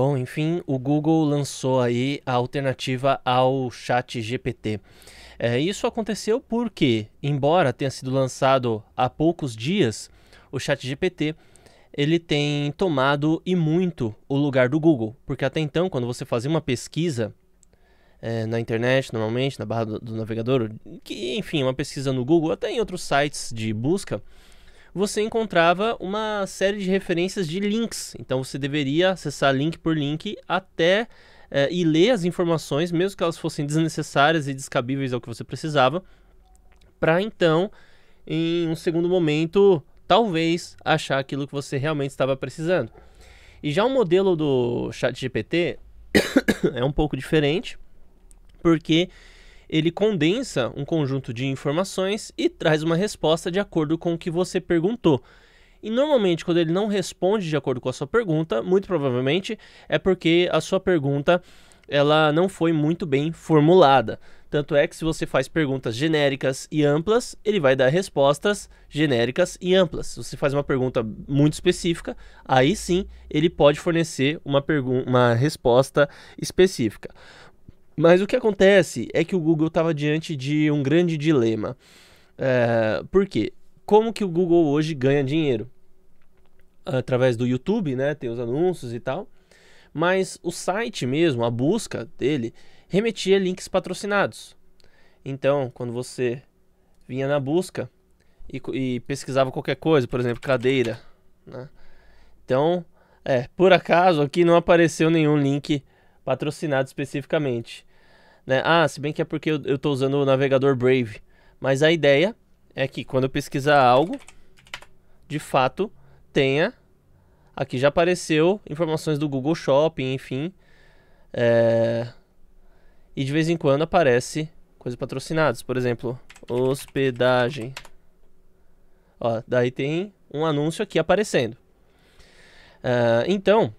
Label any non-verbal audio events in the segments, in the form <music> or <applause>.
Bom, enfim, o Google lançou aí a alternativa ao Chat GPT. É, isso aconteceu porque, embora tenha sido lançado há poucos dias, o Chat GPT ele tem tomado e muito o lugar do Google, porque até então, quando você fazia uma pesquisa é, na internet, normalmente na barra do, do navegador, que enfim, uma pesquisa no Google, até em outros sites de busca, você encontrava uma série de referências de links. Então você deveria acessar link por link até é, e ler as informações, mesmo que elas fossem desnecessárias e descabíveis ao que você precisava, para então, em um segundo momento, talvez achar aquilo que você realmente estava precisando. E já o modelo do ChatGPT <coughs> é um pouco diferente, porque ele condensa um conjunto de informações e traz uma resposta de acordo com o que você perguntou. E normalmente, quando ele não responde de acordo com a sua pergunta, muito provavelmente é porque a sua pergunta ela não foi muito bem formulada. Tanto é que se você faz perguntas genéricas e amplas, ele vai dar respostas genéricas e amplas. Se você faz uma pergunta muito específica, aí sim ele pode fornecer uma, uma resposta específica. Mas o que acontece é que o Google estava diante de um grande dilema. É, por quê? Como que o Google hoje ganha dinheiro? Através do YouTube, né? Tem os anúncios e tal. Mas o site mesmo, a busca dele, remetia links patrocinados. Então, quando você vinha na busca e, e pesquisava qualquer coisa, por exemplo, cadeira. Né? Então, é, por acaso aqui não apareceu nenhum link patrocinado especificamente. Né? Ah, se bem que é porque eu estou usando o navegador Brave. Mas a ideia é que quando eu pesquisar algo, de fato, tenha... Aqui já apareceu informações do Google Shopping, enfim. É... E de vez em quando aparece coisas patrocinadas. Por exemplo, hospedagem. Ó, daí tem um anúncio aqui aparecendo. É, então,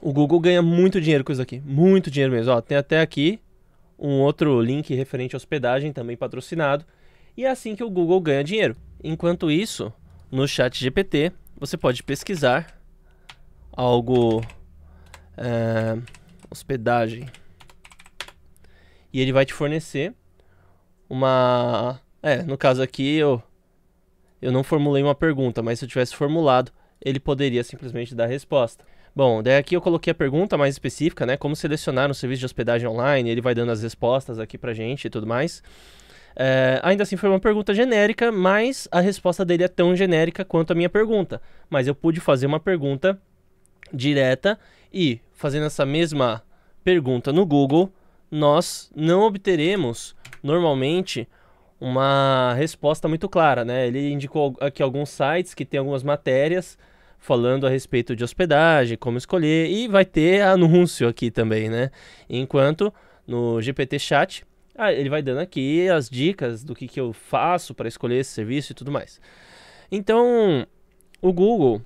o Google ganha muito dinheiro com isso aqui. Muito dinheiro mesmo. Ó, tem até aqui um outro link referente à hospedagem, também patrocinado. E é assim que o Google ganha dinheiro. Enquanto isso, no chat GPT, você pode pesquisar algo é, hospedagem. E ele vai te fornecer uma. É, no caso aqui eu, eu não formulei uma pergunta, mas se eu tivesse formulado, ele poderia simplesmente dar resposta. Bom, daí aqui eu coloquei a pergunta mais específica, né? Como selecionar um serviço de hospedagem online, ele vai dando as respostas aqui pra gente e tudo mais. É, ainda assim foi uma pergunta genérica, mas a resposta dele é tão genérica quanto a minha pergunta. Mas eu pude fazer uma pergunta direta e fazendo essa mesma pergunta no Google, nós não obteremos normalmente uma resposta muito clara, né? Ele indicou aqui alguns sites que tem algumas matérias falando a respeito de hospedagem, como escolher, e vai ter anúncio aqui também, né? Enquanto no GPT Chat, ah, ele vai dando aqui as dicas do que, que eu faço para escolher esse serviço e tudo mais. Então, o Google,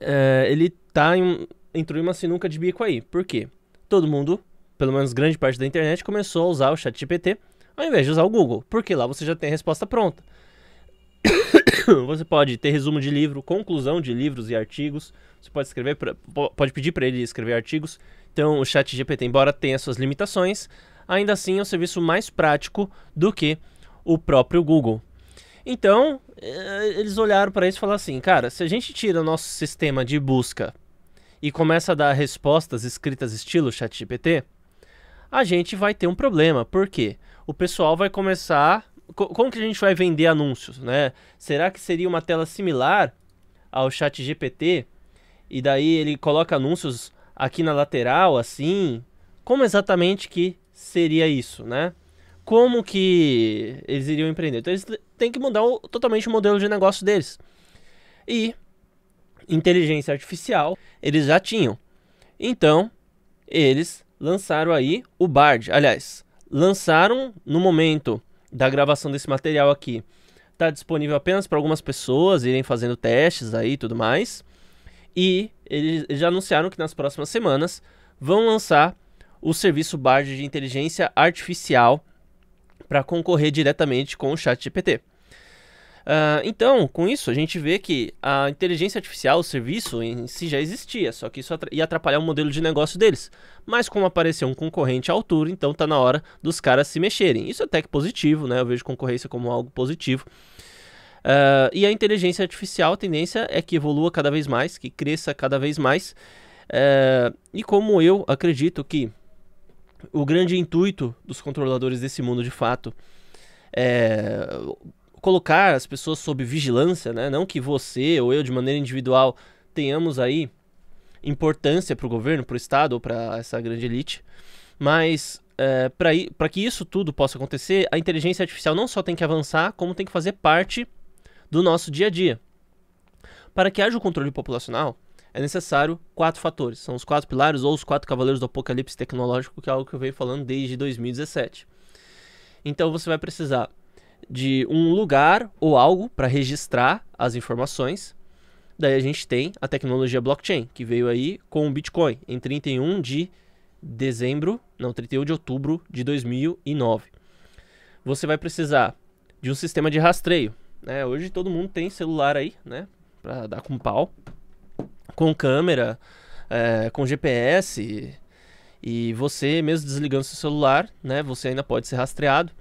é, ele tá em, entrou em uma sinuca de bico aí. Por quê? Todo mundo, pelo menos grande parte da internet, começou a usar o Chat GPT ao invés de usar o Google, porque lá você já tem a resposta pronta. <laughs> você pode ter resumo de livro, conclusão de livros e artigos. Você pode escrever, pra, pode pedir para ele escrever artigos. Então, o Chat GPT, embora tenha suas limitações, ainda assim é um serviço mais prático do que o próprio Google. Então, eh, eles olharam para isso e falaram assim: cara, se a gente tira o nosso sistema de busca e começa a dar respostas escritas estilo ChatGPT, a gente vai ter um problema. Por quê? O pessoal vai começar como que a gente vai vender anúncios, né? Será que seria uma tela similar ao Chat GPT? E daí ele coloca anúncios aqui na lateral, assim. Como exatamente que seria isso, né? Como que eles iriam empreender? Então eles têm que mudar o, totalmente o modelo de negócio deles. E inteligência artificial eles já tinham. Então eles lançaram aí o Bard. Aliás, lançaram no momento da gravação desse material aqui está disponível apenas para algumas pessoas irem fazendo testes aí e tudo mais. E eles já anunciaram que nas próximas semanas vão lançar o serviço Bard de inteligência artificial para concorrer diretamente com o ChatGPT. Uh, então, com isso, a gente vê que a inteligência artificial, o serviço em si já existia, só que isso ia atrapalhar o modelo de negócio deles. Mas como apareceu um concorrente à altura, então tá na hora dos caras se mexerem. Isso é até que positivo, né? Eu vejo concorrência como algo positivo. Uh, e a inteligência artificial, a tendência é que evolua cada vez mais, que cresça cada vez mais. Uh, e como eu acredito que o grande intuito dos controladores desse mundo de fato é colocar as pessoas sob vigilância, né? Não que você ou eu, de maneira individual, tenhamos aí importância para o governo, para o Estado ou para essa grande elite, mas é, para que isso tudo possa acontecer, a inteligência artificial não só tem que avançar, como tem que fazer parte do nosso dia a dia. Para que haja o controle populacional, é necessário quatro fatores. São os quatro pilares ou os quatro cavaleiros do apocalipse tecnológico, que é algo que eu venho falando desde 2017. Então você vai precisar de um lugar ou algo para registrar as informações. Daí a gente tem a tecnologia blockchain, que veio aí com o Bitcoin em 31 de dezembro, não, 31 de outubro de 2009. Você vai precisar de um sistema de rastreio, né? Hoje todo mundo tem celular aí, né, para dar com pau, com câmera, é, com GPS, e você mesmo desligando seu celular, né, você ainda pode ser rastreado.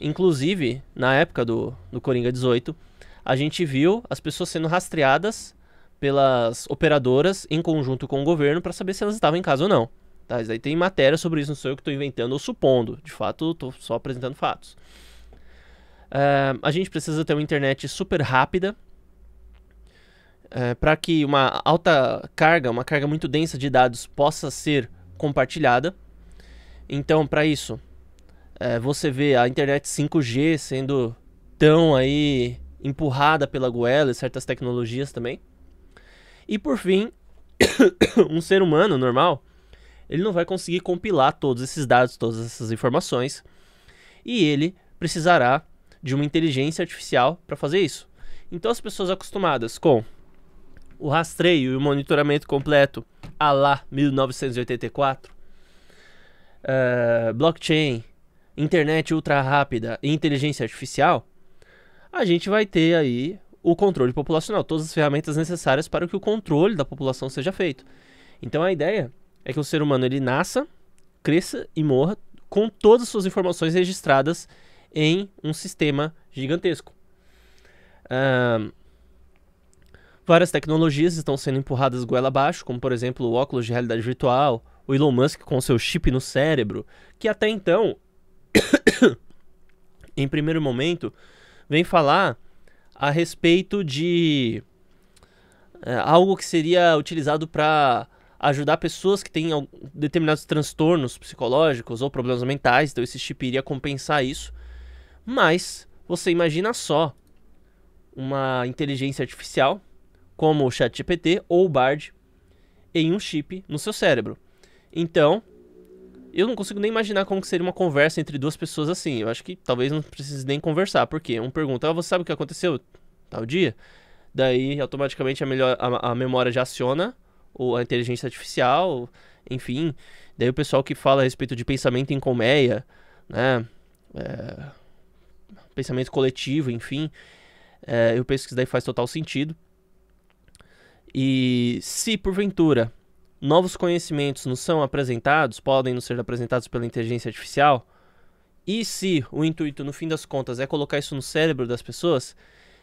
Inclusive, na época do, do Coringa 18, a gente viu as pessoas sendo rastreadas pelas operadoras em conjunto com o governo para saber se elas estavam em casa ou não. Tá? Mas tem matéria sobre isso, não sou eu que estou inventando ou supondo. De fato, estou só apresentando fatos. Eh, a gente precisa ter uma internet super rápida eh, para que uma alta carga, uma carga muito densa de dados possa ser compartilhada. Então, para isso, é, você vê a internet 5G sendo tão aí empurrada pela goela e certas tecnologias também. E por fim, <coughs> um ser humano normal, ele não vai conseguir compilar todos esses dados, todas essas informações, e ele precisará de uma inteligência artificial para fazer isso. Então as pessoas acostumadas com o rastreio e o monitoramento completo a lá 1984, uh, eh, blockchain, internet ultra rápida e inteligência artificial, a gente vai ter aí o controle populacional, todas as ferramentas necessárias para que o controle da população seja feito. Então a ideia é que o ser humano ele nasça, cresça e morra com todas as suas informações registradas em um sistema gigantesco. várias tecnologias estão sendo empurradas goela abaixo, como por exemplo o óculos de realidade virtual, o Elon Musk com seu chip no cérebro, que até então <coughs> em primeiro momento, vem falar a respeito de é, algo que seria utilizado para ajudar pessoas que têm determinados transtornos psicológicos ou problemas mentais, então esse chip iria compensar isso. Mas você imagina só uma inteligência artificial, como o ChatGPT ou o Bard, em um chip no seu cérebro. Então, eu não consigo nem imaginar como que seria uma conversa entre duas pessoas assim. Eu acho que talvez não precise nem conversar, porque um pergunta, ah, você sabe o que aconteceu tal dia? Daí automaticamente a, melhor, a, a memória já aciona, ou a inteligência artificial, enfim. Daí o pessoal que fala a respeito de pensamento em colmeia, né? É, pensamento coletivo, enfim. É, eu penso que isso daí faz total sentido. E se porventura novos conhecimentos nos são apresentados, podem nos ser apresentados pela inteligência artificial, e se o intuito, no fim das contas, é colocar isso no cérebro das pessoas,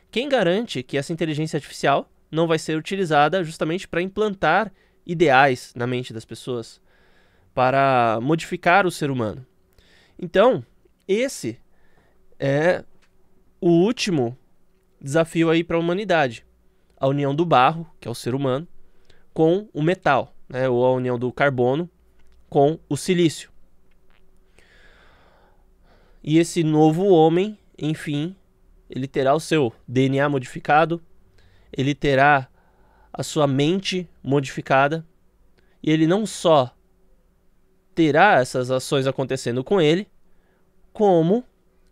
quem garante que essa inteligência artificial não vai ser utilizada justamente para implantar ideais na mente das pessoas, para modificar o ser humano? Então, esse é o último desafio aí para a humanidade: a união do barro, que é o ser humano, com o metal, né, ou a união do carbono com o silício. E esse novo homem, enfim, ele terá o seu DNA modificado, ele terá a sua mente modificada, e ele não só terá essas ações acontecendo com ele, como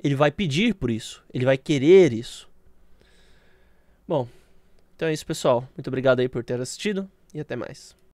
ele vai pedir por isso, ele vai querer isso. Bom, então é isso, pessoal. Muito obrigado aí por ter assistido e até mais.